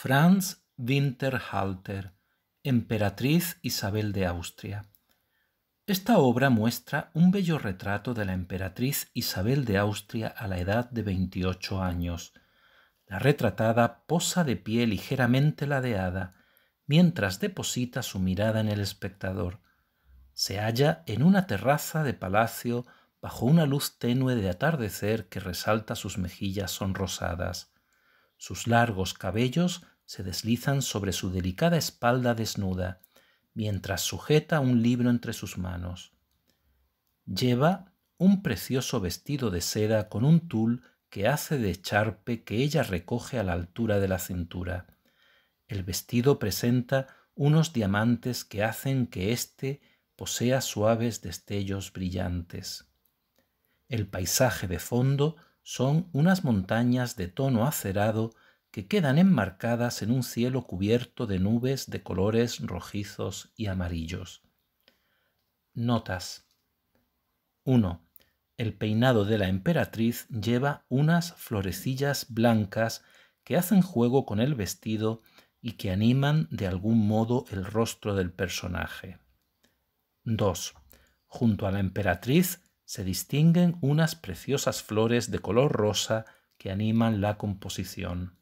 Franz Winterhalter, Emperatriz Isabel de Austria. Esta obra muestra un bello retrato de la emperatriz Isabel de Austria a la edad de 28 años. La retratada posa de pie ligeramente ladeada, mientras deposita su mirada en el espectador. Se halla en una terraza de palacio bajo una luz tenue de atardecer que resalta sus mejillas sonrosadas. Sus largos cabellos se deslizan sobre su delicada espalda desnuda, mientras sujeta un libro entre sus manos. Lleva un precioso vestido de seda con un tul que hace de charpe que ella recoge a la altura de la cintura. El vestido presenta unos diamantes que hacen que éste posea suaves destellos brillantes. El paisaje de fondo son unas montañas de tono acerado que quedan enmarcadas en un cielo cubierto de nubes de colores rojizos y amarillos. Notas 1. El peinado de la emperatriz lleva unas florecillas blancas que hacen juego con el vestido y que animan de algún modo el rostro del personaje. 2. Junto a la emperatriz se distinguen unas preciosas flores de color rosa que animan la composición.